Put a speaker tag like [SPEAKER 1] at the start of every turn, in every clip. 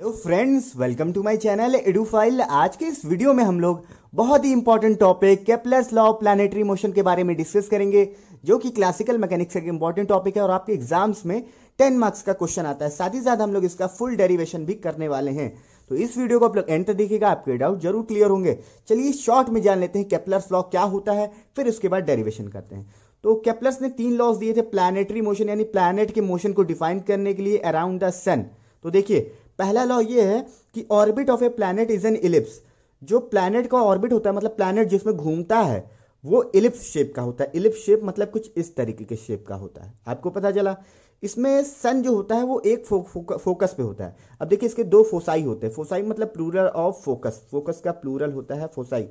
[SPEAKER 1] Hello friends welcome to my channel Edufile आज के इस वीडियो में हम लोग बहुत ही important topic Kepler's law of planetary motion के बारे में डिस्कस करेंगे जो कि क्लासिकल मैकेनिक्स का इंपॉर्टेंट टॉपिक है और आपके एग्जाम्स में 10 मार्क्स का क्वेश्चन आता है साथ ही साथ हम लोग इसका फुल डेरिवेशन भी करने वाले हैं तो इस वीडियो को आप लोग एंटर देखिएगा आपके डाउट जरूर क्लियर होंगे चलिए शॉर्ट में जान लेते हैं केपलर्स लॉ क्या होता है फिर उसके बाद डेरिवेशन करते हैं तो केपलर्स ने तीन लॉस दिए थे प्लानिटरी मोशन यानी प्लानट के मोशन को डिफाइन करने के लिए अराउंड द सन तो देखिए पहला लॉ ये है कि orbit of a planet is an ellipse जो प्लानट का ऑर्बिट होता है मतलब प्लानट जिसमें घूमता है वो इलिप्स शेप का होता है इलिप्स शेप मतलब कुछ इस तरीके के शेप का होता है आपको पता चला इसमें सन जो होता है वो एक फो, फो, फोकस पे होता है अब देखिए इसके दो फोसाई होते हैं फोसाई मतलब प्लूरल ऑफ फोकस फोकस का प्लूरल होता है फोसाई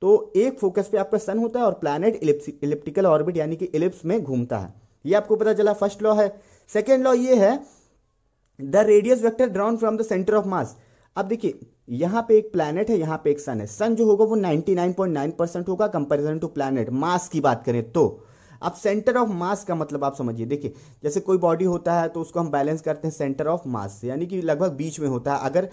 [SPEAKER 1] तो एक फोकस पे आपका सन होता है और प्लानट इलिप्स इलिप्टिकल ऑर्बिट यानी कि इलिप्स में घूमता है ये आपको पता चला फर्स्ट लॉ है सेकेंड लॉ ये है the radius vector drawn from the centre of mass अब देखिए यहां पे एक प्लैनेट है यहाँ पे एक सन है सन जो होगा वो 99.9 परसेंट होगा कंपैरिजन टू प्लेनेट मास की बात करें तो अब सेंटर ऑफ मास का मतलब आप समझिए देखिए जैसे कोई बॉडी होता है तो उसको हम बैलेंस करते हैं सेंटर ऑफ मास से यानी कि लगभग बीच में होता है अगर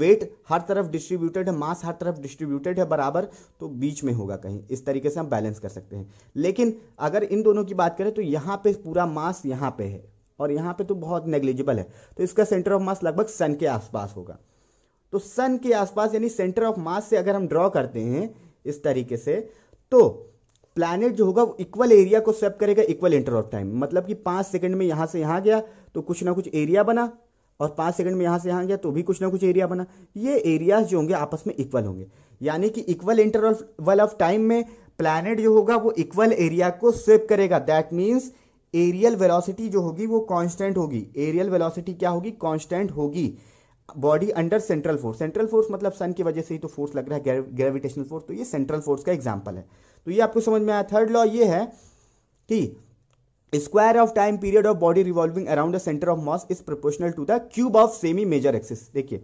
[SPEAKER 1] वेट हर तरफ डिस्ट्रीब्यूटेड है मास हर तरफ डिस्ट्रीब्यूटेड है बराबर तो बीच में होगा कहीं इस तरीके से हम बैलेंस कर सकते हैं लेकिन अगर इन दोनों की बात करें तो यहां पे पूरा मास यहां पे है और यहाँ पे तो बहुत नेग्लिजिबल है तो इसका सेंटर ऑफ मास लगभग सन के आसपास होगा तो सन के आसपास यानी सेंटर ऑफ मास से अगर हम ड्रॉ करते हैं इस तरीके से तो प्लैनेट जो होगा वो इक्वल एरिया को स्वेप करेगा इक्वल इंटर ऑफ टाइम मतलब कि पाँच सेकंड में यहाँ से यहाँ गया तो कुछ ना कुछ एरिया बना और पाँच सेकंड में यहाँ से यहाँ गया तो भी कुछ ना कुछ एरिया बना ये एरियाज जो होंगे आपस में इक्वल होंगे यानी कि इक्वल इंटरवल ऑफ टाइम में प्लैनेट जो होगा वो इक्वल एरिया को स्वेप करेगा दैट मीन्स एरियल वेलोसिटी जो होगी वो कांस्टेंट होगी एरियल वेलोसिटी क्या होगी कांस्टेंट होगी body under central force central force मतलब सन की वजह से ही तो फोर्स लग रहा है ग्रेविटेशनल फोर्स तो ये सेंट्रल फोर्स का एग्जाम्पल है तो ये आपको समझ में आया थर्ड लॉ ये है कि square of time period of body revolving around the centre of mass is proportional to the cube of semi major axis देखिए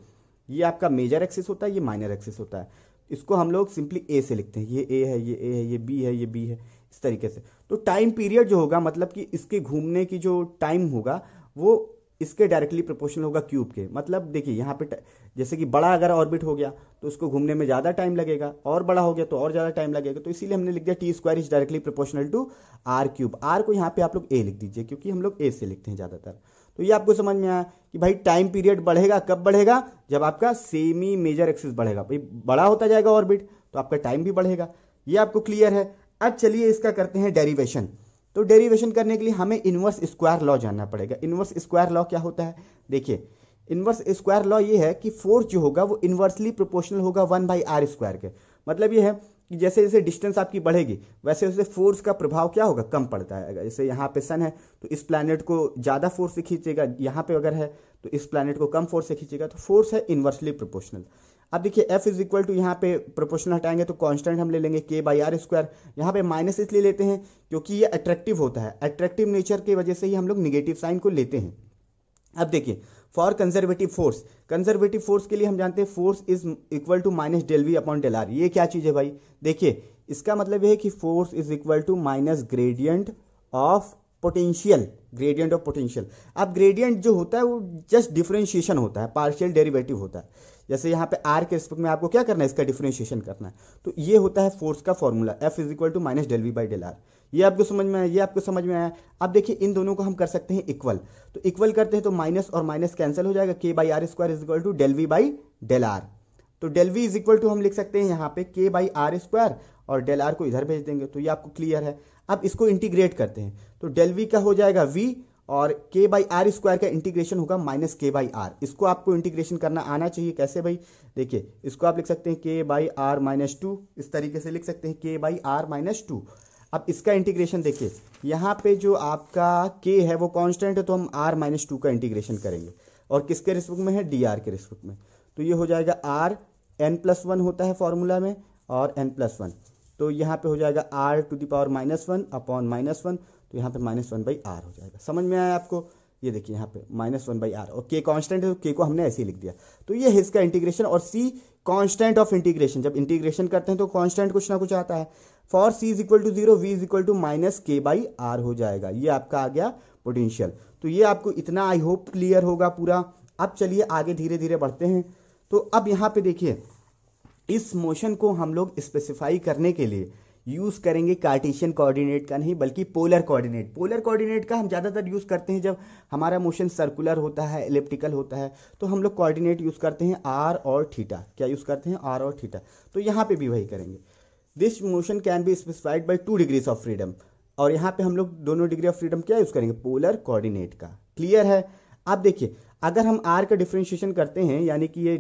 [SPEAKER 1] ये आपका मेजर एक्सिस होता है ये माइनर एक्सिस होता है इसको हम लोग सिंपली ए से लिखते हैं ये ए है ये ए है ये बी है ये बी है इस तरीके से तो टाइम पीरियड जो होगा मतलब कि इसके घूमने की जो टाइम होगा वो इसके डायरेक्टली प्रोपोर्शनल होगा क्यूब के मतलब देखिए यहाँ पे जैसे कि बड़ा अगर ऑर्बिट हो गया तो उसको घूमने में ज़्यादा टाइम लगेगा और बड़ा हो गया तो और ज़्यादा टाइम लगेगा तो इसीलिए हमने लिख दिया t square is directly proportional to r cube r को यहाँ पे आप लोग ए लिख दीजिए क्योंकि हम लोग ए से लिखते हैं ज़्यादातर तो ये आपको समझ में आया कि भाई टाइम पीरियड बढ़ेगा कब बढ़ेगा जब आपका सेमी मेजर एक्सिस बढ़ेगा भाई बड़ा होता जाएगा ऑर्बिट तो आपका टाइम भी बढ़ेगा ये आपको क्लियर है अब चलिए इसका करते हैं डेरिवेशन तो डेरिवेशन करने के लिए हमें इन्वर्स स्क्वायर लॉ जानना पड़ेगा इन्वर्स स्क्वायर लॉ क्या होता है देखिए इन्वर्स स्क्वायर लॉ ये है कि फोर्स जो होगा वो इन्वर्सली प्रोपोर्शनल होगा वन बाई आर स्क्वायर के मतलब ये है कि जैसे जैसे डिस्टेंस आपकी बढ़ेगी वैसे वैसे फोर्स का प्रभाव क्या होगा कम पड़ता है जैसे यहाँ पे सन है तो इस प्लानट को ज़्यादा फोर्स से खींचेगा यहाँ पे अगर है तो इस प्लानट को कम फोर्स से खींचेगा तो फोर्स है इन्वर्सली प्रोपोर्शनल अब देखिए एफ इज इक्वल टू यहाँ पे प्रोपोर्शनल हटाएंगे तो कांस्टेंट हम ले लेंगे के बाई आर स्क्वायर यहाँ पे माइनस इसलिए लेते हैं क्योंकि ये अट्रैक्टिव होता है अट्रैक्टिव नेचर की वजह से ही हम लोग निगेटिव साइन को लेते हैं अब देखिए for conservative force conservative force के लिए हम जानते हैं force is equal to minus del v upon del r ये क्या चीज़ है भाई देखिए इसका मतलब यह है कि force is equal to minus gradient of potential gradient of potential अब ग्रेडियंट जो होता है वो जस्ट डिफ्रेंशिएशन होता है पार्शियल डेरिवेटिव होता है जैसे यहाँ पे आर के रिस्पेक्ट में आपको क्या करना है इसका डिफ्रेंशिएशन करना है तो ये होता है फोर्स का formula f is equal to minus del we by del r ये आपको समझ में आया ये आपको समझ में आया अब देखिए इन दोनों को हम कर सकते हैं इक्वल तो इक्वल करते हैं तो माइनस और माइनस कैंसिल हो जाएगा k by r square is equal to del we by del are तो del v is equal to हम लिख सकते हैं यहाँ पे के बाई आर स्क्वायर और डेल आर को इधर भेज देंगे तो ये आपको क्लियर है अब इसको इंटीग्रेट करते हैं तो डेल वी का हो जाएगा वी और के बाई आर स्क्वायर का इंटीग्रेशन होगा माइनस के बाई आर इसको आपको इंटीग्रेशन करना आना चाहिए कैसे भाई देखिए इसको आप लिख सकते हैं के बाई आर माइनस टू इस तरीके से लिख सकते हैं के बाई आर माइनस टू अब इसका इंटीग्रेशन देखिए यहाँ पे जो आपका के है वो कांस्टेंट है तो हम आर माइनस टू का इंटीग्रेशन करेंगे और किसके रिस्पेक्ट में है डी आर के रिस्पेक्ट में तो ये हो जाएगा आर एन प्लस वन होता है फॉर्मूला में और एन प्लस वन तो यहाँ पे हो जाएगा r to the power minus one upon minus one तो यहाँ पे माइनस वन बाई आर हो जाएगा समझ में आया आपको ये यह देखिए यहाँ पे माइनस वन बाई आर और के कॉन्स्टेंट है तो के को हमने ऐसे ही लिख दिया तो ये है इसका इंटीग्रेशन और सी कॉन्स्टेंट ऑफ इंटीग्रेशन जब इंटीग्रेशन करते हैं तो कॉन्स्टेंट कुछ ना कुछ आता है for c is equal to zero v is equal to minus के बाई आर हो जाएगा ये आपका आ गया पोटेंशियल तो ये आपको इतना आई होप क्लियर होगा पूरा अब चलिए आगे धीरे धीरे बढ़ते हैं तो अब यहाँ पे देखिए इस मोशन को हम लोग स्पेसिफाई करने के लिए यूज़ करेंगे कार्टेशियन कोऑर्डिनेट का नहीं बल्कि पोलर कोऑर्डिनेट पोलर कोऑर्डिनेट का हम ज़्यादातर यूज़ करते हैं जब हमारा मोशन सर्कुलर होता है इलेप्टिकल होता है तो हम लोग कोऑर्डिनेट यूज़ करते हैं आर और थीटा क्या यूज़ करते हैं आर और थीटा तो यहाँ पर भी वही करेंगे this motion can be specified by two degrees of freedom और यहाँ पे हम लोग दोनों डिग्री ऑफ फ्रीडम क्या यूज़ करेंगे पोलर कोऑर्डिनेट का क्लियर है आप देखिए अगर हम आर का डिफ्रेंशिएशन करते हैं यानी कि ये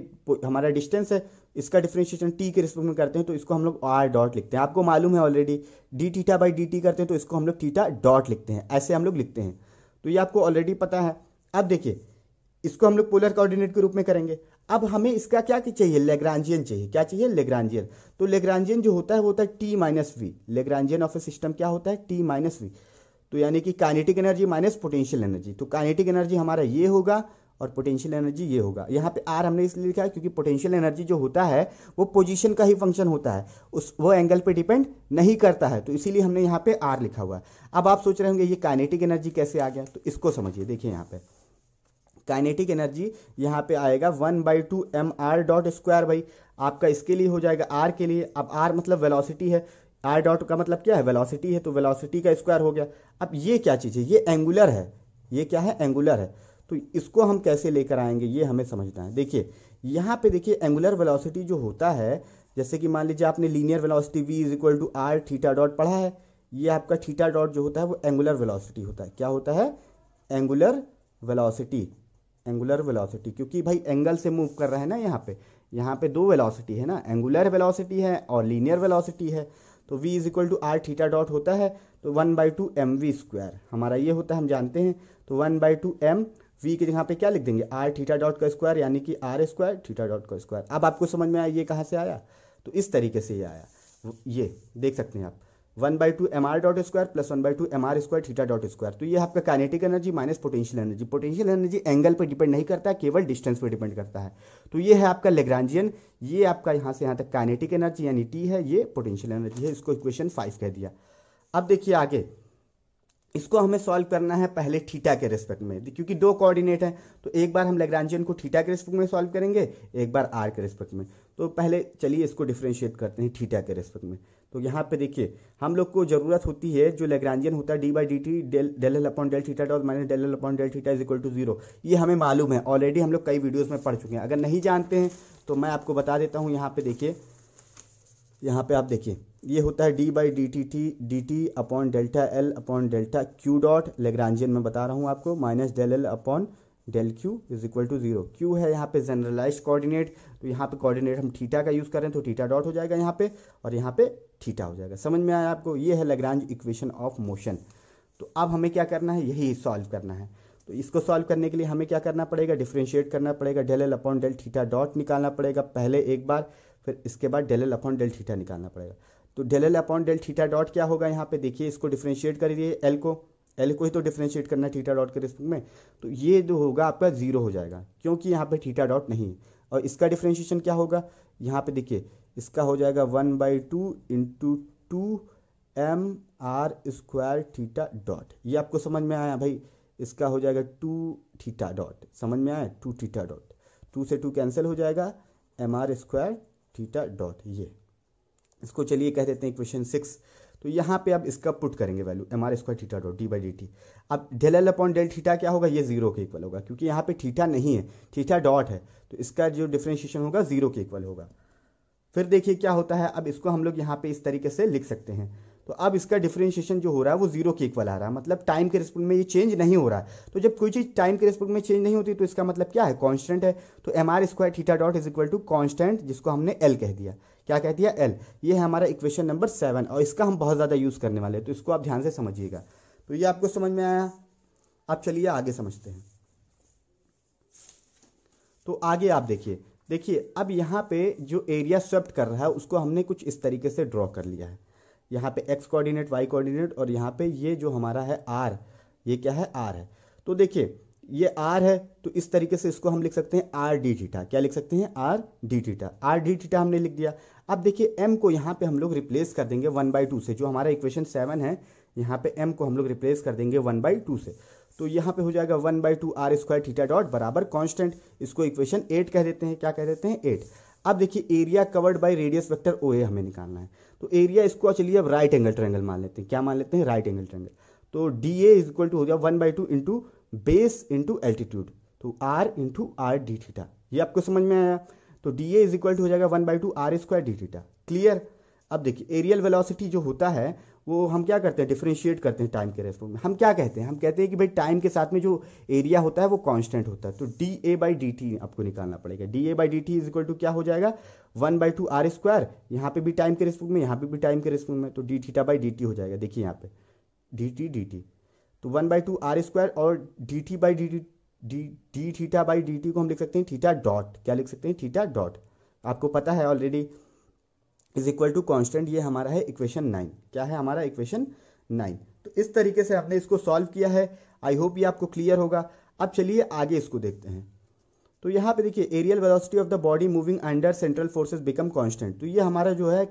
[SPEAKER 1] हमारा डिस्टेंस है इसका डिफ्रेंशिएशन टी के रिस्पेक्ट में करते हैं तो इसको हम लोग आर डॉट लिखते हैं आपको मालूम है already d theta by D t करते हैं तो इसको हम लोग टीटा डॉट लिखते हैं ऐसे हम लोग लिखते हैं तो ये आपको ऑलरेडी पता है अब देखिए इसको हम लोग पोलर कोऑर्डिनेट के रूप में करेंगे अब हमें इसका क्या चाहिए लेग्रांजियन चाहिए क्या चाहिए लेग्रांजियन तो लेग्रांजियन जो होता है वो होता है t minus v Lagrangian of a system क्या होता है टी माइनस वी तो यानी कि kinetic energy minus potential energy तो काइनेटिक एनर्जी हमारा ये होगा और पोटेंशियल एनर्जी ये होगा यहाँ पे आर हमने इसलिए लिखा है क्योंकि पोटेंशियल एनर्जी जो होता है वो पोजीशन का ही फंक्शन होता है उस वो एंगल पे डिपेंड नहीं करता है तो इसीलिए हमने यहाँ पे आर लिखा हुआ है अब आप सोच रहे होंगे ये काइनेटिक एनर्जी कैसे आ गया तो इसको समझिए देखिए यहाँ पे काइनेटिक एनर्जी यहाँ पे आएगा one by two M R dot square भाई आपका इसके लिए हो जाएगा आर के लिए अब आर मतलब वेलोसिटी है आर डॉट का मतलब क्या है वेलोसिटी है तो वेलोसिटी का स्क्वायर हो गया अब ये क्या चीज़ है ये एंगुलर है ये क्या है एंगुलर है तो इसको हम कैसे लेकर आएंगे ये हमें समझना है देखिए यहाँ पे देखिए एंगुलर वेलोसिटी जो होता है जैसे कि मान लीजिए आपने linear velocity v is equal to r theta dot पढ़ा है ये आपका थीटा डॉट जो होता है वो एंगुलर वेलोसिटी होता है क्या होता है एंगुलर वेलोसिटी एंगुलर वेलोसिटी क्योंकि भाई एंगल से मूव कर रहा है ना यहाँ पे यहाँ पे दो वेलोसिटी है ना एंगुलर वेलोसिटी है और लीनियर वेलोसिटी है तो v is equal to r theta dot होता है तो one by two m v square हमारा ये होता है हम जानते हैं तो one by two m v की जगह पे क्या लिख देंगे आर थीटा डॉट का स्क्वायर यानी कि आर स्क्वायर थीटा डॉट का स्क्वायर अब आपको समझ में आया ये कहाँ से आया तो इस तरीके से ये आया ये देख सकते हैं आप one by two M R dot square plus one by two M R square theta dot square तो ये आपका kinetic energy minus potential energy potential energy angle पर डिपेंड नहीं करता है केवल डिस्टेंस पर डिपेंड करता है तो ये है आपका लेग्रांजियन ये आपका यहाँ से यहाँ तक काइनेटिक एनर्जी यानी टी है ये पोटेंशियल एनर्जी है इसको इक्वेशन फाइव कह दिया अब देखिए आगे इसको हमें सॉल्व करना है पहले थीटा के रेस्पेक्ट में क्योंकि दो कोऑर्डिनेट हैं तो एक बार हम लेग्रांजियन को थीटा के रेस्पेक्ट में सॉल्व करेंगे एक बार आर के रेस्पेक्ट में तो पहले चलिए इसको डिफ्रेंशिएट करते हैं थीटा के रेस्पेक्ट में तो यहाँ पे देखिए हम लोग को जरूरत होती है जो लेग्रांजियन होता है d by D t del del L upon del theta dot minus del L upon del theta is equal to zero ये हमें मालूम है ऑलरेडी हम लोग कई वीडियोज़ में पढ़ चुके हैं अगर नहीं जानते हैं तो मैं आपको बता देता हूँ यहाँ पे देखिए यहाँ पे आप देखिए ये होता है d by D t T D t upon delta l upon delta q dot Lagrangian में बता रहा हूँ आपको minus del L upon del q is equal to zero q है यहाँ पे जनरलाइज कोऑर्डिनेट तो यहाँ पे कोऑर्डिनेट हम थीटा का यूज़ करें तो थीटा डॉट हो जाएगा यहाँ पे और यहाँ पे थीटा हो जाएगा समझ में आया आपको ये है लेग्रांज इक्वेशन ऑफ मोशन तो अब हमें क्या करना है यही सॉल्व करना है तो इसको सॉल्व करने के लिए हमें क्या करना पड़ेगा डिफ्रेंशिएट करना पड़ेगा del L upon del theta dot निकालना पड़ेगा पहले एक बार फिर इसके बाद del L upon del theta निकालना पड़ेगा तो del L upon del theta dot क्या होगा यहाँ पे देखिए इसको डिफ्रेंशिएट करिए एल को एल को ही तो डिफ्रेंशिएट करना है थीटा डॉट के रिस्पेक्ट में तो ये जो होगा आपका जीरो हो जाएगा क्योंकि यहाँ पे थीटा डॉट नहीं है और इसका डिफ्रेंशिएशन क्या होगा यहाँ पे देखिए इसका हो जाएगा one by two into two M R square theta dot ये आपको समझ में आया भाई इसका हो जाएगा टू थीटा डॉट समझ में आया टू थीटा डॉट टू से टू कैंसिल हो जाएगा M R square theta dot ये इसको चलिए कह देते हैं इक्वेशन सिक्स तो यहाँ पे अब इसका पुट करेंगे value M are square theta dot D by D T अब del L upon del theta क्या होगा ये जीरो के इक्वल होगा क्योंकि यहाँ पे थीटा नहीं है थीटा डॉट है तो इसका जो डिफ्रेंशिएशन होगा जीरो के इक्वल होगा फिर देखिए क्या होता है अब इसको हम लोग यहाँ पे इस तरीके से लिख सकते हैं तो अब इसका डिफ्रेंशिएशन जो हो रहा है वो जीरो के इक्वल आ रहा है मतलब टाइम के रिस्पेक्ट में ये चेंज नहीं हो रहा है तो जब कोई चीज़ टाइम के रिस्पेक्ट में चेंज नहीं होती तो इसका मतलब क्या है कांस्टेंट है तो M are square theta dot is equal to constant जिसको हमने एल कह दिया क्या कहती है एल ये है हमारा इक्वेशन नंबर सेवन और इसका हम बहुत ज़्यादा यूज़ करने वाले हैं तो इसको आप ध्यान से समझिएगा तो ये आपको समझ में आया आप चलिए आगे समझते हैं तो आगे आप देखिए देखिए अब यहाँ पे जो एरिया स्वेप्ट कर रहा है उसको हमने कुछ इस तरीके से ड्रॉ कर लिया है यहाँ पे एक्स कोऑर्डिनेट वाई कोऑर्डिनेट और यहाँ पे ये जो हमारा है आर ये क्या है आर है तो देखिए ये आर है तो इस तरीके से इसको हम लिख सकते हैं आर डी थीटा क्या लिख सकते हैं R D theta R D theta हमने लिख दिया अब देखिए एम को यहाँ पे हम लोग रिप्लेस कर देंगे वन बाई टू से जो हमारा इक्वेशन सेवन है यहाँ पे एम को हम लोग रिप्लेस कर देंगे वन बाई टू से तो यहाँ पे हो जाएगा one by two R square theta dot बराबर कॉन्स्टेंट इसको इक्वेशन एट कह देते हैं क्या कह देते हैं एट अब देखिए area covered by radius vector O A हमें निकालना है तो एरिया इसको चलिए अब राइट एंगल ट्रैंगल मान लेते हैं क्या मान लेते हैं राइट एंगल ट्रैंगल तो D A is equal to हो गया one by two into base into altitude तो R into R D theta ये आपको समझ में आया तो D A is equal to हो जाएगा one by two R square D theta clear अब देखिए एरियल वेलोसिटी जो होता है वो हम क्या करते हैं डिफ्रेंशिएट करते हैं टाइम के रेस्पेक्ट में हम क्या कहते हैं हम कहते हैं कि भाई टाइम के साथ में जो एरिया होता है वो कांस्टेंट होता है तो D A by D T आपको निकालना पड़ेगा D A by D T is equal to क्या हो जाएगा one by two R square यहाँ पे भी टाइम के रेस्पेक्ट में यहाँ पे भी टाइम के रेस्पेक्ट में तो D theta by D T हो जाएगा देखिए यहाँ पे डी टी डी टी तो one by two R square और D T by D D D theta by D T को हम लिख सकते हैं थीटा डॉट क्या लिख सकते हैं थीटा डॉट आपको पता है already is equal to constant ये हमारा है इक्वेशन नाइन क्या है हमारा इक्वेशन नाइन तो इस तरीके से हमने इसको सॉल्व किया है आई होप ये आपको क्लियर होगा अब चलिए आगे इसको देखते हैं तो यहाँ पे देखिए areal velocity of the body moving under central forces become constant तो ये हमारा जो है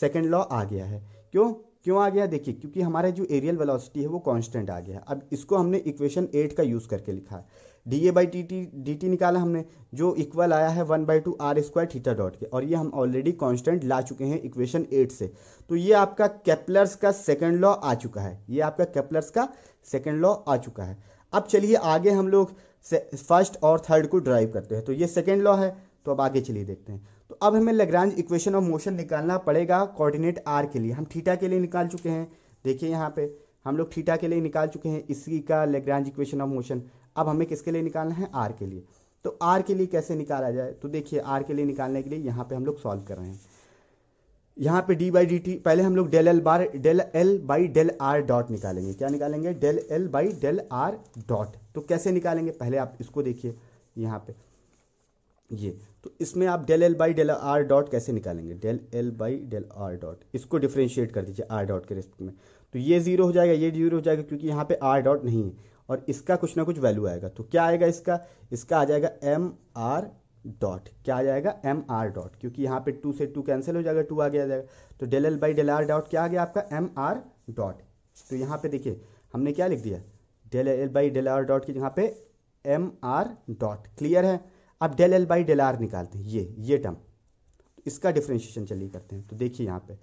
[SPEAKER 1] सेकंड लॉ आ गया है क्यों क्यों आ गया देखिए क्योंकि हमारे जो एरियल वेलोसिटी है वो कांस्टेंट आ गया अब इसको हमने इक्वेशन एट का यूज़ करके लिखा है D A by T T D T निकाला हमने जो इक्वल आया है one by two R square theta dot के और ये हम ऑलरेडी कांस्टेंट ला चुके हैं इक्वेशन एट से तो ये आपका कैपलर्स का सेकेंड लॉ आ चुका है ये आपका कैपलर्स का सेकेंड लॉ आ चुका है अब चलिए आगे हम लोग फर्स्ट और थर्ड को ड्राइव करते हैं तो ये सेकेंड लॉ है तो अब आगे चलिए देखते हैं तो अब हमें लग्रांज इक्वेशन ऑफ मोशन निकालना पड़ेगा कोऑर्डिनेट आर के लिए हम थीटा के लिए निकाल चुके हैं देखिए यहाँ पे हम लोग थीटा के लिए निकाल चुके हैं इसी का लेग्रांज इक्वेशन ऑफ मोशन अब हमें किसके लिए निकालना है आर के लिए तो आर के लिए कैसे निकाला जाए तो देखिए आर के लिए निकालने के लिए यहाँ पे हम लोग सॉल्व कर रहे हैं यहाँ पे डी बाई डी टी पहले हम लोग डेल एल बार del L by del R dot निकालेंगे क्या निकालेंगे del L by del R dot तो कैसे निकालेंगे पहले आप इसको देखिए यहाँ पे ये तो इसमें आप del L by del R dot कैसे निकालेंगे del L by del R dot इसको डिफ्रेंशिएट कर दीजिए आर डॉट के रिस्पेक्ट में तो ये जीरो हो जाएगा ये जीरो हो जाएगा क्योंकि यहाँ पे आर डॉट नहीं है और इसका कुछ ना कुछ वैल्यू आएगा तो क्या आएगा इसका इसका आ जाएगा एम आर डॉट क्या आ जाएगा एम आर डॉट क्योंकि यहाँ पे टू से टू कैंसिल हो जाएगा टू आगे आ जाएगा तो del L by del R dot क्या आ गया आपका एम आर डॉट तो यहाँ पे देखिए हमने क्या लिख दिया del L by del R dot की यहाँ पे एम आर डॉट क्लियर है अब del L by del R निकालते हैं ये ये टर्म इसका डिफ्रेंशिएशन चलिए करते हैं तो देखिए यहाँ पे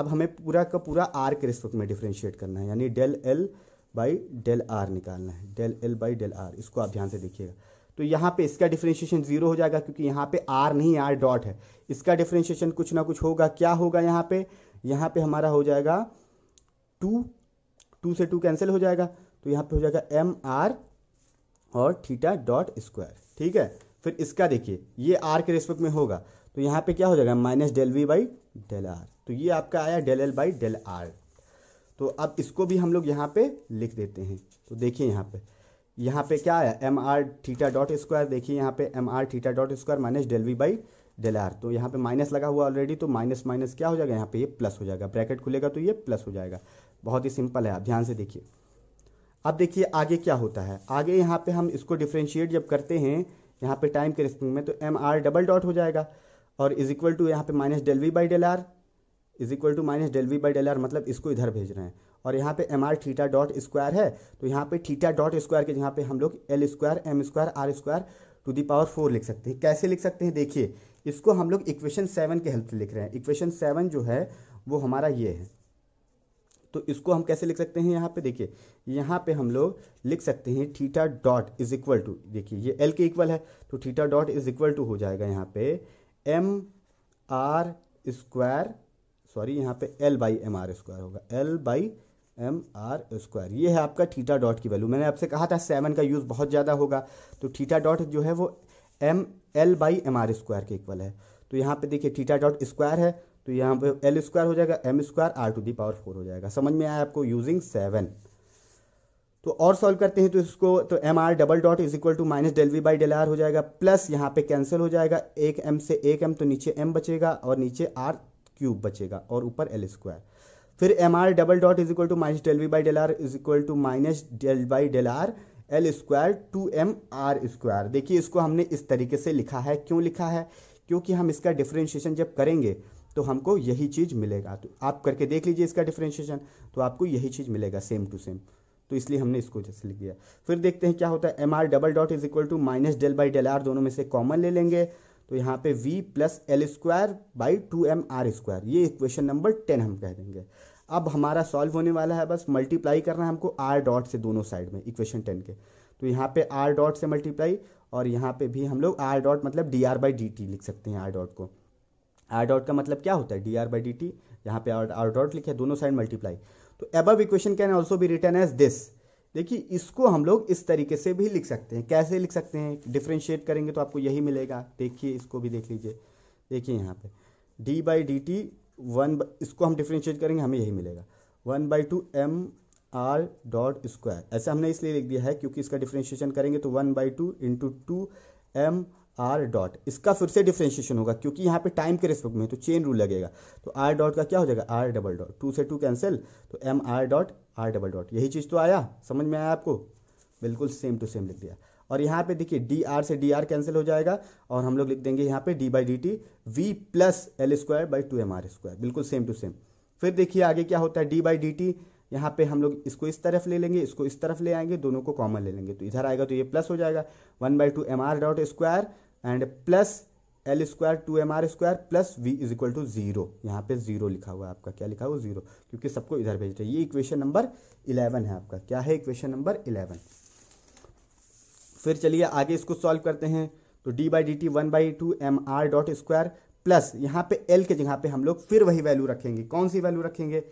[SPEAKER 1] अब हमें पूरा का पूरा आर के रिस्पेक्ट में डिफ्रेंशिएट करना है यानी del L by del R निकालना है del L by del R इसको आप ध्यान से देखिएगा तो यहाँ पे इसका डिफ्रेंशिएशन जीरो हो जाएगा क्योंकि यहाँ पे आर नहीं आर डॉट है इसका डिफ्रेंशिएशन कुछ ना कुछ होगा क्या होगा यहाँ पे यहाँ पे हमारा हो जाएगा टू टू से टू कैंसिल हो जाएगा तो यहाँ पे हो जाएगा एम आर और थीटा डॉट स्क्वायर ठीक है फिर इसका देखिए ये आर के रेस्पेक्ट में होगा तो यहाँ पे क्या हो जाएगा minus del we by del are तो ये आपका आया del L by del are तो अब इसको भी हम लोग यहाँ पे लिख देते हैं तो देखिए यहाँ पे यहाँ पे क्या आया M R theta dot square देखिए यहाँ पे M R theta dot square minus del we by del are तो यहाँ पे माइनस लगा हुआ ऑलरेडी तो माइनस माइनस क्या हो जाएगा यहाँ पे ये प्लस हो जाएगा ब्रैकेट खुलेगा तो ये प्लस हो जाएगा बहुत ही सिंपल है आप ध्यान से देखिए अब देखिए आगे क्या होता है आगे यहाँ पे हम इसको डिफ्रेंशिएट जब करते हैं यहाँ पे टाइम के रिस्पेक्ट में तो एम आर डबल डॉट हो जाएगा और इज इक्वल टू यहाँ पे minus del we by del R is equal to minus del we by del R मतलब इसको इधर भेज रहे हैं और यहाँ पे M R theta dot square है तो यहाँ पे थीटा डॉट स्क्वायर के जहाँ पे हम लोग L square M square R square to the power four लिख सकते हैं कैसे लिख सकते हैं देखिए इसको हम लोग इक्वेशन सेवन के हेल्प से लिख रहे हैं इक्वेशन सेवन जो है वो हमारा ये है तो इसको हम कैसे लिख सकते हैं यहाँ पे देखिए यहाँ पे हम लोग लिख सकते हैं theta dot is equal to देखिए ये एल के इक्वल है तो theta dot is equal to हो जाएगा यहाँ पे एम आर स्क्वायर सॉरी यहाँ पे L by M are square होगा L by M are square ये है आपका थीटा डॉट की वैल्यू मैंने आपसे कहा था सेवन का यूज़ बहुत ज़्यादा होगा तो थीटा डॉट जो है वो M L by M are square के इक्वल है तो यहाँ पे देखिए थीटा डॉट स्क्वायर है तो यहाँ पे एल स्क्वायर हो जाएगा M square R to the power four हो जाएगा समझ में आया आपको यूजिंग सेवन तो और सॉल्व करते हैं तो इसको तो M R double dot is equal to minus del we by del R हो जाएगा प्लस यहाँ पे कैंसिल हो जाएगा एक एम से एक एम तो नीचे एम बचेगा और नीचे आर क्यूब बचेगा और ऊपर एल स्क्वायर फिर M R double dot is equal to minus del we by del R is equal to minus del by del R L square two M R square देखिए इसको हमने इस तरीके से लिखा है क्यों लिखा है क्योंकि हम इसका डिफ्रेंशिएशन जब करेंगे तो हमको यही चीज़ मिलेगा तो आप करके देख लीजिए इसका डिफ्रेंशिएशन तो आपको यही चीज़ मिलेगा सेम टू सेम तो इसलिए हमने इसको जैसे लिख दिया फिर देखते हैं क्या होता है M R double dot is equal to minus del by del R दोनों में से कॉमन ले लेंगे तो यहाँ पे v plus L square by two M R square ये इक्वेशन नंबर टेन हम कह देंगे अब हमारा सॉल्व होने वाला है बस मल्टीप्लाई करना है हमको आर डॉट से दोनों साइड में इक्वेशन टेन के तो यहाँ पे आर डॉट से मल्टीप्लाई और यहाँ पे भी हम लोग आर डॉट मतलब D R by D T लिख सकते हैं आर डॉट को आर डॉट का मतलब क्या होता है D R by D T यहाँ पे आर आर डॉट लिखे दोनों साइड मल्टीप्लाई तो above equation can also be written as this देखिए इसको हम लोग इस तरीके से भी लिख सकते हैं कैसे लिख सकते हैं डिफ्रेंशिएट करेंगे तो आपको यही मिलेगा देखिए इसको भी देख लीजिए देखिए यहाँ पे D by D T one इसको हम डिफ्रेंशिएट करेंगे हमें यही मिलेगा one by two M R dot square ऐसा हमने इसलिए लिख दिया है क्योंकि इसका डिफ्रेंशिएशन करेंगे तो one by two into two M R dot इसका फिर से डिफ्रेंशिएशन होगा क्योंकि यहाँ पे टाइम के रिस्पेक्ट में तो चेन रूल लगेगा तो आर डॉट का क्या हो जाएगा आर डबल डॉट टू से टू कैंसिल तो M are dot R double dot यही चीज़ तो आया समझ में आया आपको बिल्कुल सेम टू सेम लिख दिया और यहाँ पे देखिए डी आर से डी आर कैंसिल हो जाएगा और हम लोग लिख देंगे यहाँ पे D by D T V plus L square by two M R square बिल्कुल सेम टू सेम फिर देखिए आगे क्या होता है डी बाई डी टी यहाँ पे हम लोग इसको इस तरफ ले लेंगे इसको इस तरफ ले आएंगे दोनों को कॉमन ले लेंगे तो इधर आएगा तो ये प्लस हो जाएगा one by two M R dot square and plus L square two M R square plus V is equal to zero यहाँ पे जीरो लिखा हुआ है आपका क्या लिखा हुआ जीरो क्योंकि सबको इधर भेज रहे ये इक्वेशन नंबर इलेवन है आपका क्या है इक्वेशन नंबर इलेवन फिर चलिए आगे इसको सॉल्व करते हैं तो D by D T one by two M R dot square plus यहाँ पे एल के जगह पे हम लोग फिर वही वैल्यू रखेंगे कौन सी वैल्यू रखेंगे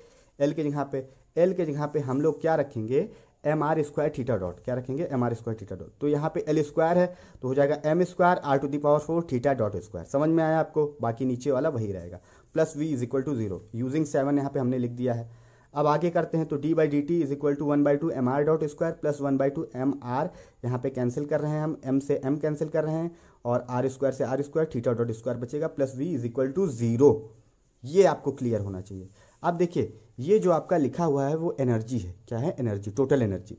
[SPEAKER 1] एल के जगह पे एल के जगह पे हम लोग क्या रखेंगे M are square theta dot क्या रखेंगे M are square theta dot तो यहाँ पे एल स्क्वायर है तो हो जाएगा M square R to the power four theta dot square समझ में आया आपको बाकी नीचे वाला वही रहेगा plus V is equal to zero using seven यहाँ पे हमने लिख दिया है अब आगे करते हैं तो D by D T is equal to one by two M R dot square plus one by two M R यहाँ पे कैंसिल कर रहे हैं हम एम से एम कैंसिल कर रहे हैं और आर स्क्वायर से R square theta dot square बचेगा plus V is equal to zero ये आपको क्लियर होना चाहिए आप देखिए ये जो आपका लिखा हुआ है वो एनर्जी है क्या है एनर्जी टोटल एनर्जी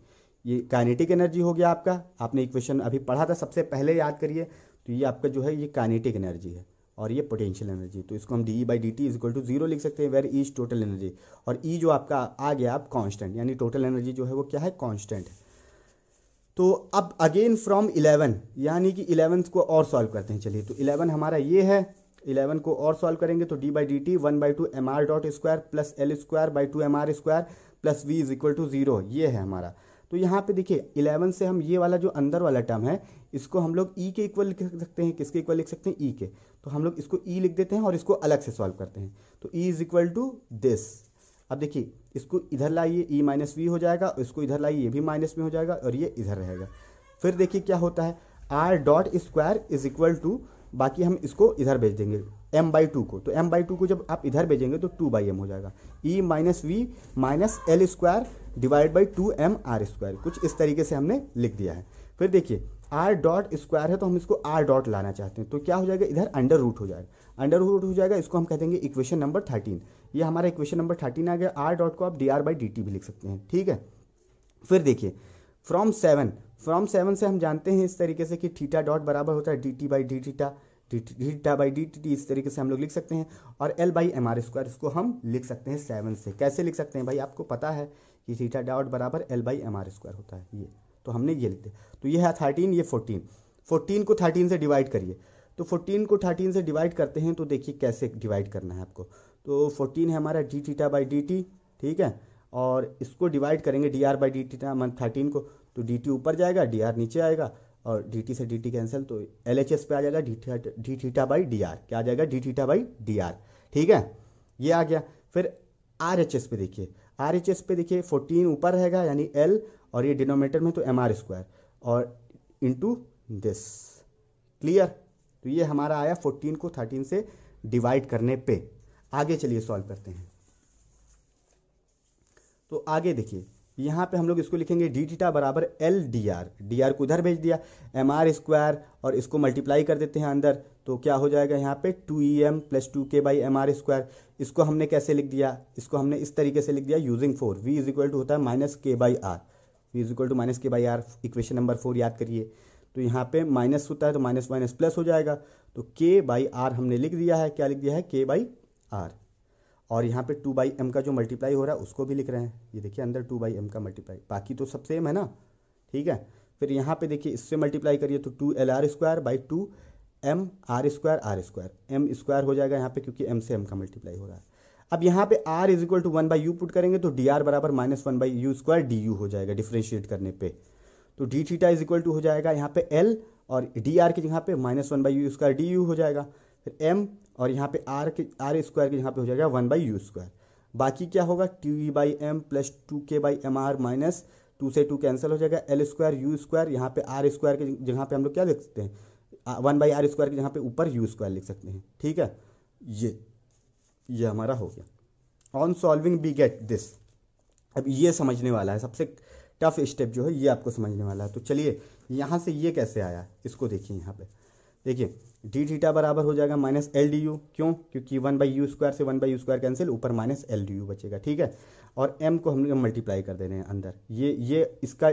[SPEAKER 1] ये काइनेटिक एनर्जी हो गया आपका आपने इक्वेशन अभी पढ़ा था सबसे पहले याद करिए तो ये आपका जो है ये काइनेटिक एनर्जी है और ये पोटेंशियल एनर्जी तो इसको हम D E by D T equal to zero लिख सकते हैं वेर इज टोटल एनर्जी और ई e जो आपका आ गया आप कॉन्स्टेंट यानी टोटल एनर्जी जो है वो क्या है कॉन्स्टेंट है तो अब अगेन फ्रॉम इलेवन यानी कि इलेवन को और सॉल्व करते हैं चलिए तो इलेवन हमारा ये है इलेवन को और सॉल्व करेंगे तो D by D T one by two M R dot square plus L square by two M R square plus V is equal to zero ये है हमारा तो यहाँ पे देखिए इलेवन से हम ये वाला जो अंदर वाला टर्म है इसको हम लोग ई e के इक्वल लिख सकते हैं किसके इक्वल लिख सकते हैं ई e के तो हम लोग इसको ई e लिख देते हैं और इसको अलग से सॉल्व करते हैं तो E is equal to this अब देखिए इसको इधर लाइए ई माइनस वी हो जाएगा इसको इधर लाइए ये भी माइनस में हो जाएगा और ये इधर रहेगा फिर देखिए क्या होता है R dot square is equal to बाकी हम इसको इधर भेज देंगे एम बाई टू को तो एम बाई टू को जब आप इधर भेजेंगे तो टू बाई एम हो जाएगा E minus V minus L square divide by two M R square कुछ इस तरीके से हमने लिख दिया है फिर देखिए आर डॉट स्क्वायर है तो हम इसको आर डॉट लाना चाहते हैं तो क्या हो जाएगा इधर अंडर रूट हो जाएगा अंडर रूट हो जाएगा इसको हम कह देंगे इक्वेशन नंबर थर्टीन ये हमारा इक्वेशन नंबर थर्टीन आ गया आर डॉट को आप D R by D T भी लिख सकते हैं ठीक है फिर देखिए फ्रॉम सेवन फ्रॉम सेवन से हम जानते हैं इस तरीके से कि थीटा डॉट बराबर होता है D T by D theta D theta by D T इस तरीके से हम लोग लिख सकते हैं और L by M are square इसको हम लिख सकते हैं सेवन से कैसे लिख सकते हैं भाई आपको पता है कि थीटा डॉट बराबर L by M are square होता है ये तो हमने ये लिख दिया तो ये है थर्टीन ये फोर्टीन फोर्टीन को थर्टीन से डिवाइड करिए तो फोर्टीन को थर्टीन से डिवाइड करते हैं तो देखिए कैसे डिवाइड करना है आपको तो फोर्टीन है हमारा D theta by D T ठीक है और इसको डिवाइड करेंगे D R by D theta मन थर्टीन को तो डी ऊपर जाएगा डी नीचे आएगा और डी टी से डी टी कैंसिल तो एल एच एस पे आ जाएगा D D theta by D क्या आ जाएगा डी थीटा बाई डी ठीक है ये आ गया फिर आर एच एस पे देखिए आर एच एस पे देखिए फोर्टीन ऊपर रहेगा यानी एल और ये डिनोमीटर में तो एम आर स्क्वायर और इंटू दिस क्लियर तो ये हमारा आया फोर्टीन को थर्टीन से डिवाइड करने पे आगे चलिए सॉल्व करते हैं तो आगे देखिए यहाँ पे हम लोग इसको लिखेंगे डी टीटा बराबर L D R D R को इधर भेज दिया एम आर स्क्वायर और इसको मल्टीप्लाई कर देते हैं अंदर तो क्या हो जाएगा यहाँ पे two E M plus two K by M are square इसको हमने कैसे लिख दिया इसको हमने इस तरीके से लिख दिया using four V is equal to होता है माइनस के by R V is equal to minus के by R equation number four याद करिए तो यहाँ पे माइनस होता है तो माइनस माइनस प्लस हो जाएगा तो के बाई आर हमने लिख दिया है क्या लिख दिया है के बाई आर और यहाँ पे टू बाई एम का जो मल्टीप्लाई हो रहा है उसको भी लिख रहे हैं ये देखिए अंदर टू बाई एम का मल्टीप्लाई बाकी तो सब सेम है ना ठीक है फिर यहाँ पे देखिए इससे मल्टीप्लाई करिए तो two L R square by two M R square R square M square हो जाएगा यहाँ पे क्योंकि एम से एम का मल्टीप्लाई हो रहा है अब यहाँ पे R is equal to one by U put करेंगे तो डी आर बराबर minus one by U square D U हो जाएगा डिफ्रेंशिएट करने पे तो D theta is equal to हो जाएगा यहाँ पे एल और डी आर की जगह पे minus one by U square D U हो जाएगा फिर एम और यहाँ पे आर के आर स्क्वायर के यहाँ पे हो जाएगा वन बाई यू स्क्वायर बाकी क्या होगा T by M plus two K by M R minus two से टू कैंसिल हो जाएगा एल स्क्वायर यू स्क्वायर यहाँ पे आर स्क्वायर के जगह पे हम लोग क्या लिख सकते हैं वन बाई आर स्क्वायर के जहाँ पे ऊपर यू स्क्वायर लिख सकते हैं ठीक है ये ये हमारा हो गया on solving we get this अब ये समझने वाला है सबसे टफ स्टेप जो है ये आपको समझने वाला है तो चलिए यहाँ से ये कैसे आया इसको देखिए यहाँ पर देखिए डी थीटा बराबर हो जाएगा माइनस एल डी यू क्यों क्योंकि वन बाई यू स्क्वायर से one by U square cancel ऊपर माइनस एल डी यू बचेगा ठीक है और एम को हम लोग मल्टीप्लाई कर दे रहे हैं अंदर ये ये इसका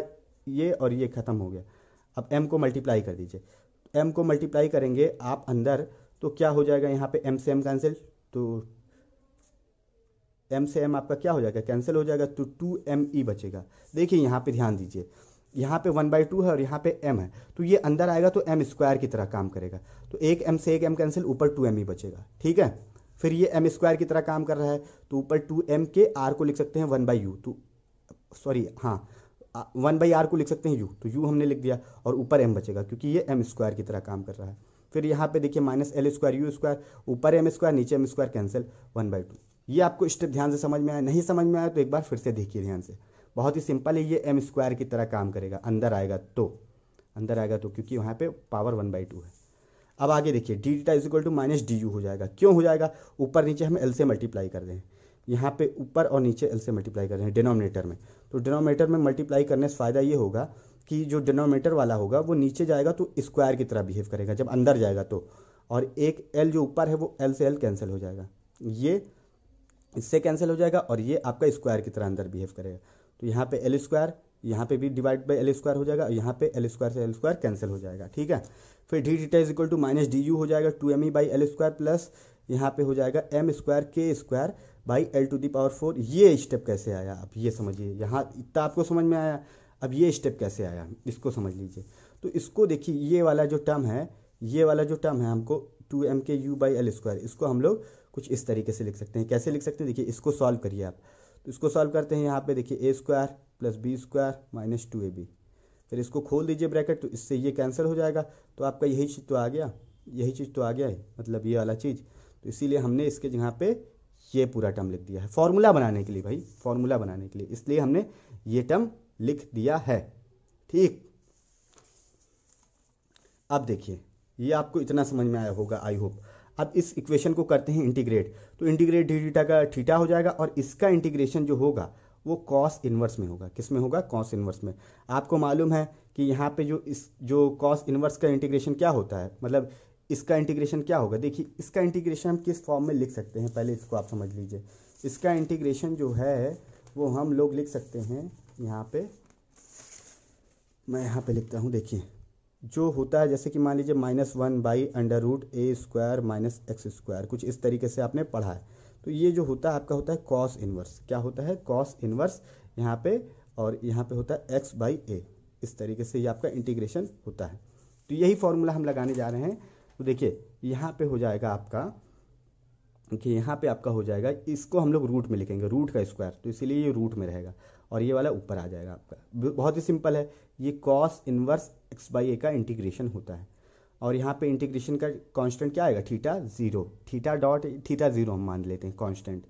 [SPEAKER 1] ये और ये खत्म हो गया अब एम को मल्टीप्लाई कर दीजिए एम को मल्टीप्लाई करेंगे आप अंदर तो क्या हो जाएगा यहाँ पे एम से एम कैंसिल तो एम से एम आपका क्या हो जाएगा कैंसिल हो जाएगा तो टू एम ई e बचेगा देखिए यहाँ पे ध्यान दीजिए यहाँ पे वन बाई टू है और यहाँ पे एम है तो ये अंदर आएगा तो एम स्क्वायर की तरह काम करेगा तो एक एम से एक एम कैंसिल ऊपर टू एम ही बचेगा ठीक है फिर ये एम स्क्वायर की तरह काम कर रहा है तो ऊपर टू एम के आर को लिख सकते हैं वन बाई यू तो सॉरी हाँ वन बाई आर को लिख सकते हैं यू तो यू हमने लिख दिया और ऊपर एम बचेगा क्योंकि ये एम स्क्वायर की तरह काम कर रहा है फिर यहाँ पे देखिए minus L square U square ऊपर एम स्क्वायर नीचे M square cancel one by two ये आपको स्टेप ध्यान से समझ में आया नहीं समझ में आया तो एक बार फिर से देखिए ध्यान से बहुत ही सिंपल है ये एम स्क्वायर की तरह काम करेगा अंदर आएगा तो अंदर आएगा तो क्योंकि वहाँ पे पावर वन बाई टू है अब आगे देखिए D theta is equal to minus D U हो जाएगा क्यों हो जाएगा ऊपर नीचे हम एल से मल्टीप्लाई कर दें यहाँ पे ऊपर और नीचे एल से मल्टीप्लाई कर रहे हैं डिनोमिनेटर में तो डिनोमिनेटर में मल्टीप्लाई करने से फ़ायदा ये होगा कि जो डिनोमिनेटर वाला होगा वो नीचे जाएगा तो स्क्वायर की तरह बिहेव करेगा जब अंदर जाएगा तो और एक एल जो ऊपर है वो एल से एल कैंसिल हो जाएगा ये इससे कैंसिल हो जाएगा और ये आपका स्क्वायर की तरह अंदर बिहेव करेगा तो यहाँ पे एल स्क्वायर यहाँ पे भी डिवाइड बाई एल स्क्वायर हो जाएगा और यहाँ पे एल स्क्वायर से एल स्क्वायर कैंसिल हो जाएगा ठीक है फिर D D is equal to minus D U हो जाएगा two M E by L square plus यहाँ पे हो जाएगा M square K square by L to the power four ये स्टेप कैसे आया आप ये समझिए यहाँ इतना आपको समझ में आया अब ये स्टेप कैसे आया इसको समझ लीजिए तो इसको देखिए ये वाला जो टर्म है ये वाला जो टर्म है हमको two M K U by L square इसको हम लोग कुछ इस तरीके से लिख सकते हैं कैसे लिख सकते हैं देखिए इसको सॉल्व करिए आप तो इसको सॉल्व करते हैं यहाँ पे देखिए A square plus B square minus two A B फिर इसको खोल दीजिए ब्रैकेट तो इससे ये कैंसिल हो जाएगा तो आपका यही चीज़ तो आ गया यही चीज़ तो आ गया है मतलब ये वाला चीज़ तो इसीलिए हमने इसके जगह पे ये पूरा टर्म लिख दिया है फॉर्मूला बनाने के लिए भाई फॉर्मूला बनाने के लिए इसलिए हमने ये टर्म लिख दिया है ठीक अब देखिए ये आपको इतना समझ में आया होगा आई होप अब इस इक्वेशन को करते हैं इंटीग्रेट तो इंटीग्रेट डी थीटा का थीटा हो जाएगा और इसका इंटीग्रेशन जो होगा वो कॉस इन्वर्स में होगा किस में होगा कॉस इन्वर्स में आपको मालूम है कि यहाँ पे जो इस जो कॉस इन्वर्स का इंटीग्रेशन क्या होता है मतलब इसका इंटीग्रेशन क्या होगा देखिए इसका इंटीग्रेशन हम किस फॉर्म में लिख सकते हैं पहले इसको आप समझ लीजिए इसका इंटीग्रेशन जो है वो हम लोग लिख सकते हैं यहाँ पे मैं यहाँ पे लिखता हूँ देखिए जो होता है जैसे कि मान लीजिए minus one by under root A square minus X square कुछ इस तरीके से आपने पढ़ा है तो ये जो होता है आपका होता है कॉस इनवर्स क्या होता है कॉस इनवर्स यहाँ पे और यहाँ पे होता है एक्स बाई ए इस तरीके से ये आपका इंटीग्रेशन होता है तो यही फॉर्मूला हम लगाने जा रहे हैं तो देखिए यहाँ पे हो जाएगा आपका कि यहाँ पे आपका हो जाएगा इसको हम लोग रूट में लिखेंगे रूट का स्क्वायर तो इसीलिए ये रूट में रहेगा और ये वाला ऊपर आ जाएगा आपका बहुत ही सिंपल है ये cos inverse X by A का इंटीग्रेशन होता है और यहाँ पे इंटीग्रेशन का कांस्टेंट क्या आएगा theta zero theta dot theta zero हम मान लेते हैं कांस्टेंट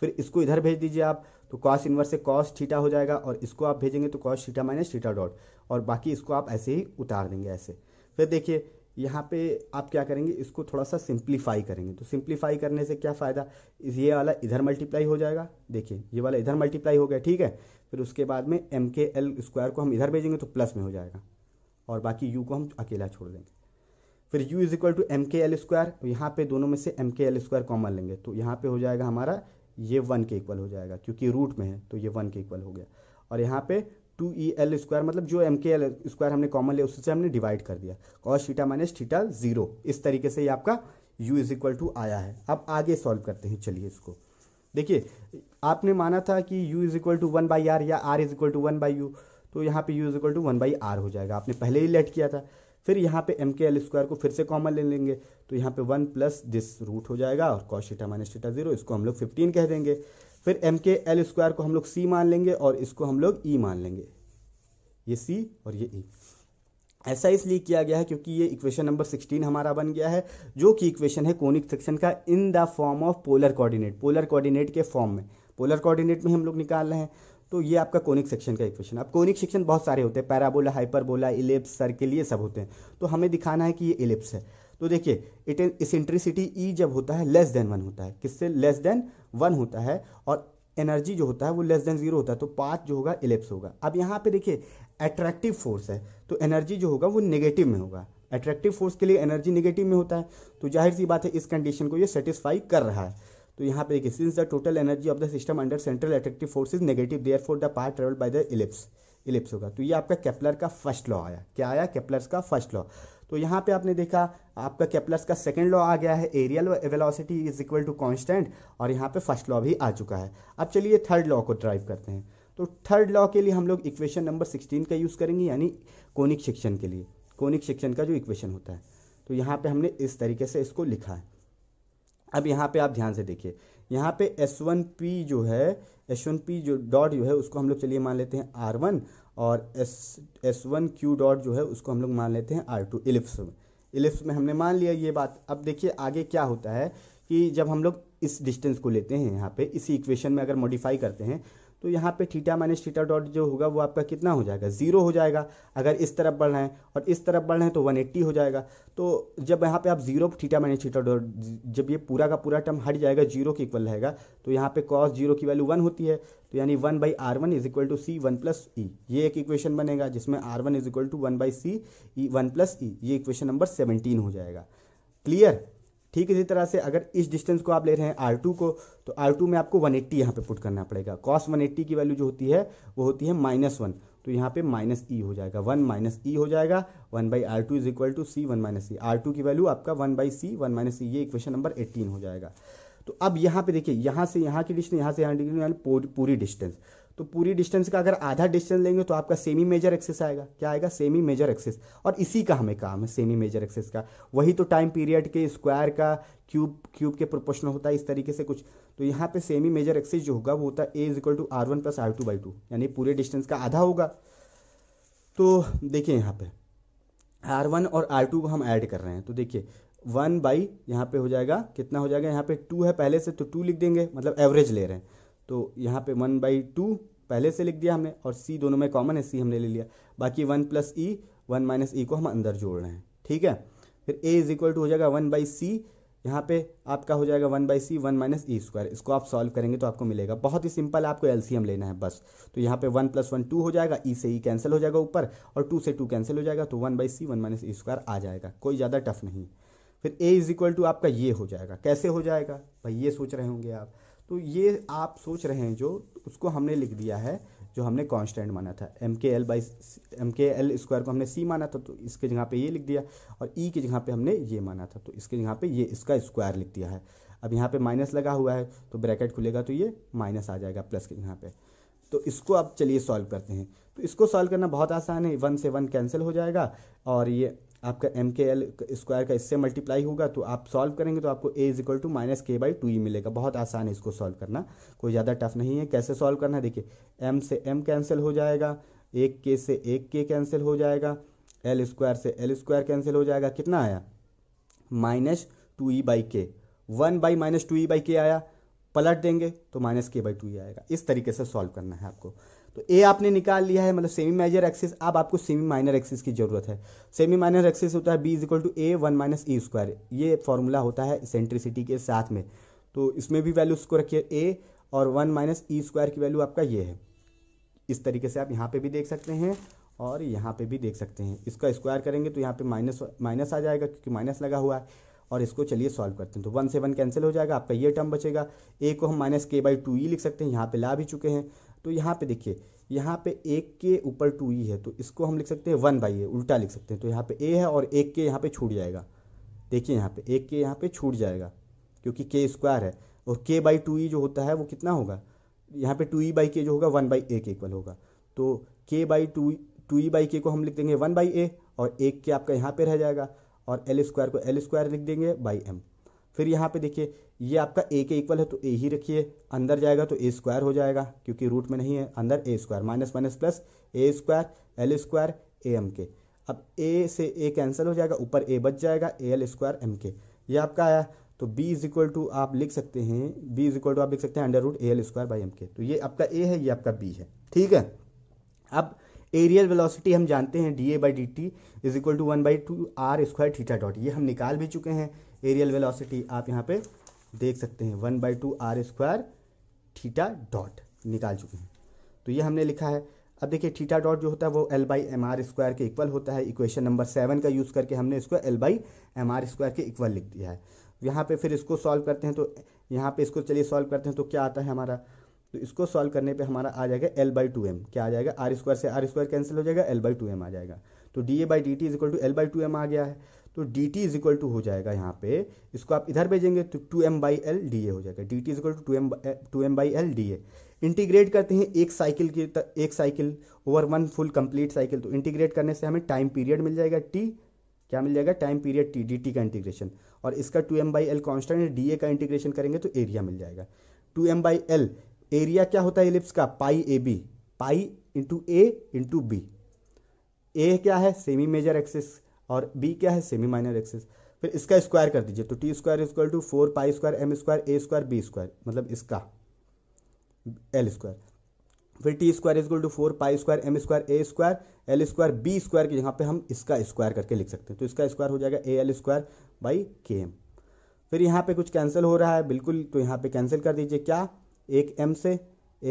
[SPEAKER 1] फिर इसको इधर भेज दीजिए आप तो कॉस इनवर्स से कॉस थीटा हो जाएगा और इसको आप भेजेंगे तो cos theta minus theta dot और बाकी इसको आप ऐसे ही उतार देंगे ऐसे फिर देखिए यहाँ पे आप क्या करेंगे इसको थोड़ा सा सिंप्लीफाई करेंगे तो सिंप्लीफाई करने से क्या फ़ायदा ये वाला इधर मल्टीप्लाई हो जाएगा देखिए ये वाला इधर मल्टीप्लाई हो गया ठीक है फिर उसके बाद में एम के एल स्क्वायर को हम इधर भेजेंगे तो प्लस में हो जाएगा और बाकी यू को हम अकेला छोड़ देंगे फिर U is equal to M K L square यहाँ पे दोनों में से M K L square common लेंगे तो यहाँ पे हो जाएगा हमारा ये वन के इक्वल हो जाएगा क्योंकि रूट में है तो ये वन के इक्वल हो गया और यहाँ पे टू ई एल स्क्वायर मतलब जो एम के एल स्क्वायर हमने कॉमन लिया उससे हमने डिवाइड कर दिया cos theta minus theta zero इस तरीके से ये आपका u इज इक्वल टू आया है अब आगे सॉल्व करते हैं चलिए इसको देखिए आपने माना था कि u is equal to one by R या r is equal to one by U तो यहाँ पे u is equal to one by are हो जाएगा आपने पहले ही लेट किया था फिर यहाँ पे एम के एल स्क्वायर को फिर से कॉमन ले लेंगे तो यहाँ पे वन प्लस दिस रूट हो जाएगा और cos theta minus theta zero इसको हम लोग फिफ्टीन कह देंगे फिर एम के एल स्क्वायर को हम लोग सी मान लेंगे और इसको हम लोग ई e मान लेंगे ये सी और ये ई e. ऐसा इसलिए किया गया है क्योंकि ये इक्वेशन नंबर 16 हमारा बन गया है जो कि इक्वेशन है कोनिक सेक्शन का in the form of polar coordinate polar coordinate के फॉर्म में पोलर कोऑर्डिनेट में हम लोग निकाल रहे हैं तो ये आपका कोनिक सेक्शन का इक्वेशन अब कोनिक सेक्शन बहुत सारे होते हैं पैराबोला हाइपरबोला इलिप्स सर्किल ये सब होते हैं तो हमें दिखाना है कि ये इलिप्स है तो देखिए इट इसेंट्रिसिटी ई जब होता है लेस देन वन होता है किससे लेस देन वन होता है और एनर्जी जो होता है वो लेस देन जीरो होता है तो पाथ जो होगा इलेप्स होगा अब यहाँ पे देखिए एट्रैक्टिव फोर्स है तो एनर्जी जो होगा वो नेगेटिव में होगा एट्रैक्टिव फोर्स के लिए एनर्जी नेगेटिव में होता है तो जाहिर सी बात है इस कंडीशन को ये सेटिस्फाई कर रहा है तो यहाँ पे देखिए since the total energy of the system under central attractive force is negative therefore the part travelled by the ellipse ellipse होगा तो ये आपका कैप्लर का फर्स्ट लॉ आया क्या आया कैप्लर का फर्स्ट लॉ तो यहाँ पे आपने देखा आपका कैप्लस का सेकेंड लॉ आ गया है areal velocity is equal to constant और यहाँ पे फर्स्ट लॉ भी आ चुका है अब चलिए थर्ड लॉ को ड्राइव करते हैं तो थर्ड लॉ के लिए हम लोग इक्वेशन नंबर सिक्सटीन का यूज़ करेंगे यानी कोनिक शिक्षण के लिए कोनिक शिक्षण का जो इक्वेशन होता है तो यहाँ पे हमने इस तरीके से इसको लिखा है अब यहाँ पे आप ध्यान से देखिए यहाँ पे एस वन पी जो है एस वन पी जो डॉट जो है उसको हम लोग चलिए मान लेते हैं आर वन और S S one Q dot जो है उसको हम लोग मान लेते हैं आर टू इलिप्स में इलिप्स में हमने मान लिया ये बात अब देखिए आगे क्या होता है कि जब हम लोग इस डिस्टेंस को लेते हैं यहाँ पे इसी इक्वेशन में अगर मॉडिफाई करते हैं तो यहाँ पे थीटा माइनस थीटा डॉट जो होगा वो आपका कितना हो जाएगा जीरो हो जाएगा अगर इस तरफ बढ़ रहे हैं और इस तरफ बढ़ रहे हैं तो वन एट्टी हो जाएगा तो जब यहाँ पे आप zero theta minus theta dot जब ये पूरा का पूरा टर्म हट जाएगा जीरो के इक्वल रहेगा तो यहाँ पे कॉस जीरो की वैल्यू वन होती है तो यानी one by R one is equal to C one plus E ये एक इक्वेशन बनेगा जिसमें R one is equal to one by C E one plus E ये इक्वेशन नंबर सेवनटीन हो जाएगा क्लियर ठीक इसी तरह से अगर इस डिस्टेंस को आप ले रहे हैं आर टू को तो आर टू में आपको वन एट्टी यहाँ पर पुट करना पड़ेगा कॉस वन एट्टी की वैल्यू जो होती है वो होती है माइनस वन तो यहाँ पे माइनस ई e हो जाएगा वन माइनस ई हो जाएगा one by R two is equal to C one minus C R two की वैल्यू आपका one by C one minus C ये इक्वेशन नंबर एट्टीन हो जाएगा तो अब यहाँ पे देखिए यहाँ से यहाँ की डिस्टेंस यहाँ से यहाँ डिग्री पूरी डिस्टेंस तो पूरी डिस्टेंस का अगर आधा डिस्टेंस लेंगे तो आपका सेमी मेजर एक्सेस आएगा क्या आएगा सेमी मेजर एक्सेस और इसी का हमें काम है सेमी मेजर एक्सेस का वही तो टाइम पीरियड के स्क्वायर का क्यूब क्यूब के प्रोपोर्शनल होता है इस तरीके से कुछ तो यहाँ पे सेमी मेजर एक्सेस जो होगा वो होता है A is equal to R one plus R two by two यानी पूरे डिस्टेंस का आधा होगा तो देखिए यहाँ पे आर वन और आर टू को हम ऐड कर रहे हैं तो देखिए वन बाई यहाँ पे हो जाएगा कितना हो जाएगा यहाँ पे टू है पहले से तो टू लिख देंगे मतलब एवरेज ले रहे हैं तो यहाँ पे वन बाई टू पहले से लिख दिया हमने और सी दोनों में कॉमन है सी हमने ले लिया बाकी one plus E e, one minus E e को हम अंदर जोड़ रहे हैं ठीक है फिर ए इज इक्वल टू हो जाएगा वन बाई सी यहाँ पे आपका हो जाएगा one by C one minus E square इसको आप सॉल्व करेंगे तो आपको मिलेगा बहुत ही सिंपल आपको एलसीएम लेना है बस तो यहाँ पे वन प्लस वन टू हो जाएगा ई e से ई कैंसिल हो जाएगा ऊपर और टू से टू कैंसिल हो जाएगा तो one by C one minus E square आ जाएगा कोई ज़्यादा टफ नहीं फिर ए इज इक्वल टू आपका ये हो जाएगा कैसे हो जाएगा भाई ये सोच रहे होंगे आप तो ये आप सोच रहे हैं जो उसको हमने लिख दिया है जो हमने कांस्टेंट माना था M K L by M K L square को हमने सी माना था तो इसके जगह पे ये लिख दिया और ई e की जगह पे हमने ये माना था तो इसके जगह पे ये इसका स्क्वायर लिख दिया है अब यहाँ पे माइनस लगा हुआ है तो ब्रैकेट खुलेगा तो ये माइनस आ जाएगा प्लस के जगह पे तो इसको अब चलिए सॉल्व करते हैं तो इसको सॉल्व करना बहुत आसान है वन से वन कैंसिल हो जाएगा और ये आपका एम के एल स्क्वायर का इससे मल्टीप्लाई होगा तो आप सॉल्व करेंगे तो आपको A is equal to minus के बाई टू ई मिलेगा बहुत आसान है इसको सॉल्व करना कोई ज़्यादा टफ नहीं है कैसे सॉल्व करना है देखिए एम से एम कैंसिल हो जाएगा एक के से एक के कैंसिल हो जाएगा एल स्क्वायर से एल स्क्वायर कैंसिल हो जाएगा कितना आया minus two E by K one by minus two E by K आया पलट देंगे तो माइनस के बाई टू ई आएगा इस तरीके से सॉल्व करना है आपको तो ए आपने निकाल लिया है मतलब सेमी मेजर एक्सिस अब आपको सेमी माइनर एक्सिस की जरूरत है सेमी माइनर एक्सिस होता है B is equal to A one minus E square ये फॉर्मूला होता है सेंट्रिसिटी के साथ में तो इसमें भी वैल्यू उसको रखिए ए और वन माइनस ई स्क्वायर की वैल्यू आपका ये है इस तरीके से आप यहाँ पे भी देख सकते हैं और यहाँ पे भी देख सकते हैं इसका स्क्वायर करेंगे तो यहाँ पे माइनस माइनस आ जाएगा क्योंकि माइनस लगा हुआ है और इसको चलिए सॉल्व करते हैं तो वन से वन कैंसिल हो जाएगा आपका ये टर्म बचेगा ए को हम माइनस के बाई टू ई लिख सकते हैं यहाँ पे ला भी चुके हैं तो यहाँ पे देखिए यहाँ पे एक के ऊपर टू ई e है तो इसको हम लिख सकते हैं वन बाई ए उल्टा लिख सकते हैं तो यहाँ पे ए है और एक के यहाँ पे छूट जाएगा देखिए यहाँ पे एक के यहाँ पे छूट जाएगा क्योंकि के स्क्वायर है और के बाई टू ई जो होता है वो कितना होगा यहाँ पे टू ई बाई के जो होगा वन बाई ए के इक्वल होगा तो K by two two E by K को हम लिख देंगे वन बाई ए और एक के आपका यहाँ पे रह जाएगा और एल स्क्वायर को एल स्क्वायर लिख देंगे बाई एम फिर यहाँ पे देखिए ये आपका ए के इक्वल है तो ए ही रखिए अंदर जाएगा तो ए स्क्वायर हो जाएगा क्योंकि रूट में नहीं है अंदर A square minus minus plus A square L square A M K अब ए से ए कैंसिल हो जाएगा ऊपर ए बच जाएगा ए एल स्क्वायर एम के ये आपका आया तो बी इज इक्वल टू आप लिख सकते हैं बी इज इक्वल टू आप लिख सकते हैं under root A L square by M K तो ये आपका ए है ये आपका बी है ठीक है अब एरियल वेलोसिटी हम जानते हैं D A by D T is equal to one by two R square theta dot ये हम निकाल भी चुके हैं एरियल वेलोसिटी आप यहाँ पे देख सकते हैं one by two R square theta dot निकाल चुके हैं तो ये हमने लिखा है अब देखिए थीटा डॉट जो होता है वो L by M are square के इक्वल होता है इक्वेशन नंबर सेवन का यूज़ करके हमने इसको L by M are square के इक्वल लिख दिया है यहाँ पे फिर इसको सॉल्व करते हैं तो यहाँ पे इसको चलिए सॉल्व करते हैं तो क्या आता है हमारा तो इसको सॉल्व करने पे हमारा आ जाएगा एल बाई टू एम क्या आ जाएगा आर स्क्वायर से आर स्क्वायर कैंसिल हो जाएगा एल बाई टू एम आ जाएगा तो D A by D T is equal to L by two M आ गया है तो D T is equal to हो जाएगा यहाँ पे इसको आप इधर भेजेंगे तो two M by L D A हो जाएगा D T is equal to two M two M by L D A integrate करते हैं एक साइकिल की एक cycle over one full complete cycle तो इंटीग्रेट करने से हमें टाइम पीरियड मिल जाएगा टी क्या मिल जाएगा time period T D T का इंटीग्रेशन और इसका two M by L constant D A का इंटीग्रेशन करेंगे तो एरिया मिल जाएगा two M by L area क्या होता है इलिप्स का pi A B pi into A into B A क्या है सेमी मेजर एक्सिस और बी क्या है सेमी माइनर एक्सिस फिर इसका स्क्वायर कर दीजिए तो T square equal to four pi square M square A square B square मतलब इसका एल स्क्वायर फिर T square equal to four pi square M square A square L square B square की जगह पे हम इसका स्क्वायर करके लिख सकते हैं तो इसका स्क्वायर हो जाएगा A L square by K M फिर यहाँ पे कुछ कैंसिल हो रहा है बिल्कुल तो यहाँ पे कैंसिल कर दीजिए क्या एक एम से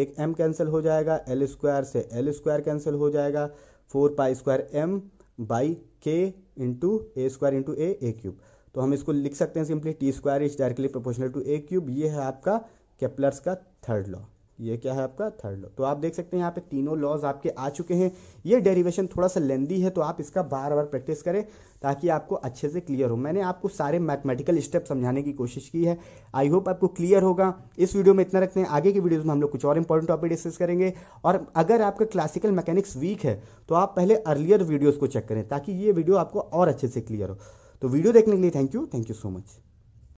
[SPEAKER 1] एक एम कैंसिल हो जाएगा एल स्क्वायर से एल स्क्वायर कैंसिल हो जाएगा four pi square M by K into A square into A A cube तो हम इसको लिख सकते हैं simply T square is directly proportional to A cube ये है आपका केपलर्स का थर्ड लॉ ये क्या है आपका थर्ड लॉ तो आप देख सकते हैं यहाँ पे तीनों लॉज आपके आ चुके हैं ये डेरिवेशन थोड़ा सा लेंदी है तो आप इसका बार बार प्रैक्टिस करें ताकि आपको अच्छे से क्लियर हो मैंने आपको सारे मैथमेटिकल स्टेप समझाने की कोशिश की है आई होप आपको क्लियर होगा इस वीडियो में इतना रखते हैं आगे की वीडियोज़ में हम लोग कुछ और इंपॉर्टेंट टॉपिक डिस्कस करेंगे और अगर आपका क्लासिकल मैकेनिक्स वीक है तो आप पहले अर्लियर वीडियोज़ को चेक करें ताकि ये वीडियो आपको और अच्छे से क्लियर हो तो वीडियो देखने के लिए thank you thank you so much